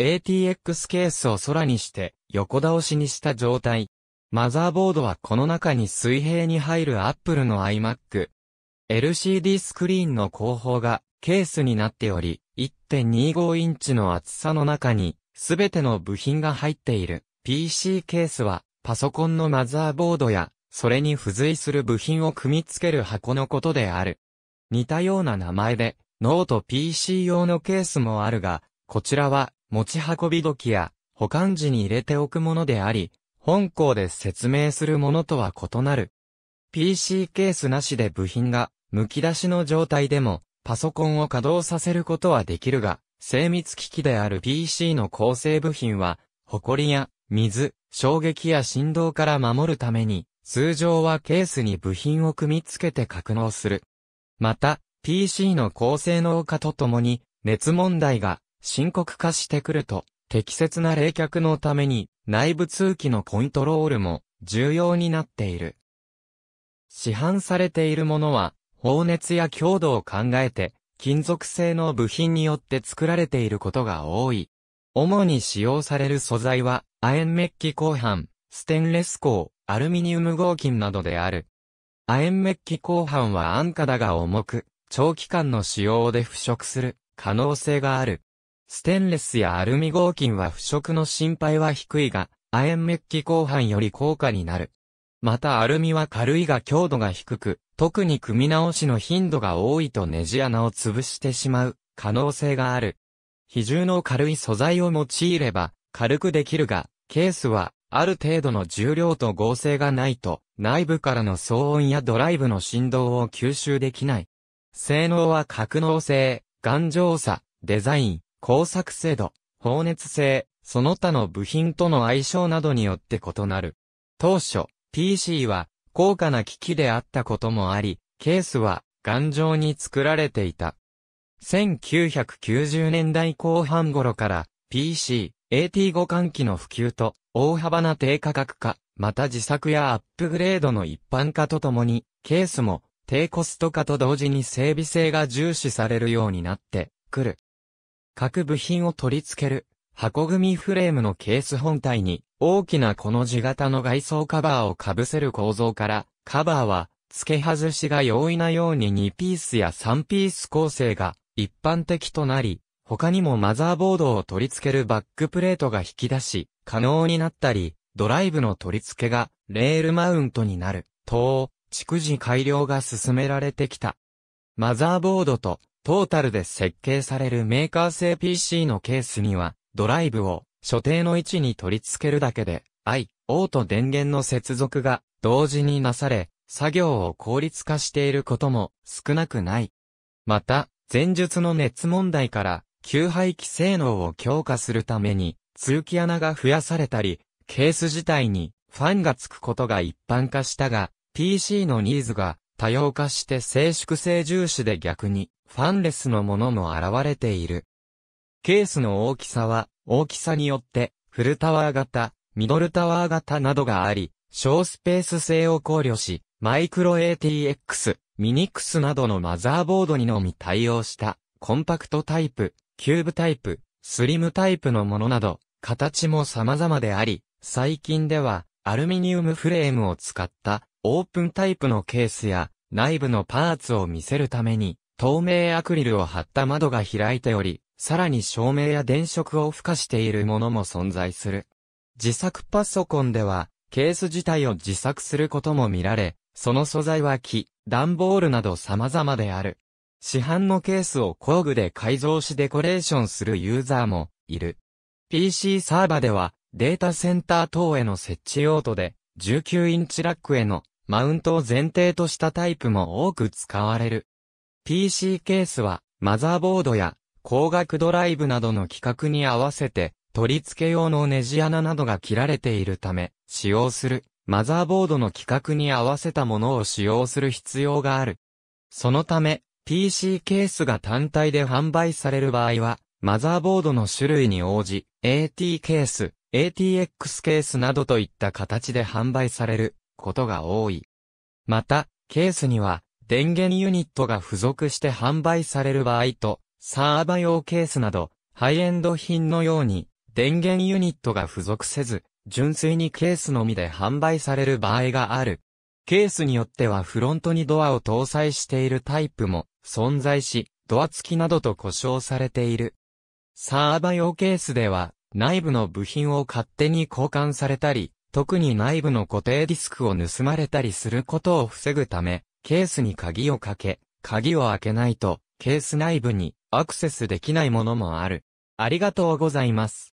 ATX ケースを空にして横倒しにした状態。マザーボードはこの中に水平に入る Apple の iMac。LCD スクリーンの後方がケースになっており、1.25インチの厚さの中に、すべての部品が入っている PC ケースは、パソコンのマザーボードや、それに付随する部品を組み付ける箱のことである。似たような名前で、ノート PC 用のケースもあるが、こちらは持ち運び時や保管時に入れておくものであり、本校で説明するものとは異なる。PC ケースなしで部品が剥き出しの状態でもパソコンを稼働させることはできるが、精密機器である PC の構成部品は、埃や水、衝撃や振動から守るために、通常はケースに部品を組み付けて格納する。また、PC の高性能化とともに、熱問題が深刻化してくると、適切な冷却のために内部通気のコントロールも重要になっている。市販されているものは、放熱や強度を考えて、金属製の部品によって作られていることが多い。主に使用される素材は、亜鉛メッキ鋼板、ステンレス鋼、アルミニウム合金などである。亜鉛メッキ鋼板は安価だが重く、長期間の使用で腐食する可能性がある。ステンレスやアルミ合金は腐食の心配は低いが、亜鉛メッキ後半より高価になる。またアルミは軽いが強度が低く、特に組み直しの頻度が多いとネジ穴を潰してしまう可能性がある。比重の軽い素材を用いれば軽くできるが、ケースはある程度の重量と合成がないと内部からの騒音やドライブの振動を吸収できない。性能は格納性、頑丈さ、デザイン、工作制度、放熱性、その他の部品との相性などによって異なる。当初、PC は高価な機器であったこともあり、ケースは頑丈に作られていた。1990年代後半頃から PC、AT 互換機の普及と大幅な低価格化、また自作やアップグレードの一般化とともに、ケースも低コスト化と同時に整備性が重視されるようになってくる。各部品を取り付ける、箱組フレームのケース本体に、大きなこの字型の外装カバーを被せる構造から、カバーは、付け外しが容易なように2ピースや3ピース構成が一般的となり、他にもマザーボードを取り付けるバックプレートが引き出し、可能になったり、ドライブの取り付けがレールマウントになる、等、蓄次改良が進められてきた。マザーボードとトータルで設計されるメーカー製 PC のケースには、ドライブを所定の位置に取り付けるだけで、I、O と電源の接続が同時になされ、作業を効率化していることも少なくない。また、前述の熱問題から、給排気性能を強化するために、通気穴が増やされたり、ケース自体にファンがつくことが一般化したが、PC のニーズが多様化して静粛性重視で逆に、ファンレスのものも現れている。ケースの大きさは、大きさによって、フルタワー型、ミドルタワー型などがあり、小スペース性を考慮し、マイクロ ATX、ミニクスなどのマザーボードにのみ対応した、コンパクトタイプ、キューブタイプ、スリムタイプのものなど、形も様々であり、最近では、アルミニウムフレームを使ったオープンタイプのケースや内部のパーツを見せるために透明アクリルを貼った窓が開いており、さらに照明や電飾を付加しているものも存在する。自作パソコンではケース自体を自作することも見られ、その素材は木、段ボールなど様々である。市販のケースを工具で改造しデコレーションするユーザーもいる。PC サーバではデータセンター等への設置用途で19インチラックへのマウントを前提としたタイプも多く使われる。PC ケースは、マザーボードや、光学ドライブなどの規格に合わせて、取り付け用のネジ穴などが切られているため、使用する、マザーボードの規格に合わせたものを使用する必要がある。そのため、PC ケースが単体で販売される場合は、マザーボードの種類に応じ、AT ケース、ATX ケースなどといった形で販売されることが多い。また、ケースには、電源ユニットが付属して販売される場合と、サーバ用ケースなど、ハイエンド品のように、電源ユニットが付属せず、純粋にケースのみで販売される場合がある。ケースによってはフロントにドアを搭載しているタイプも存在し、ドア付きなどと故障されている。サーバ用ケースでは、内部の部品を勝手に交換されたり、特に内部の固定ディスクを盗まれたりすることを防ぐため、ケースに鍵をかけ、鍵を開けないと、ケース内部にアクセスできないものもある。ありがとうございます。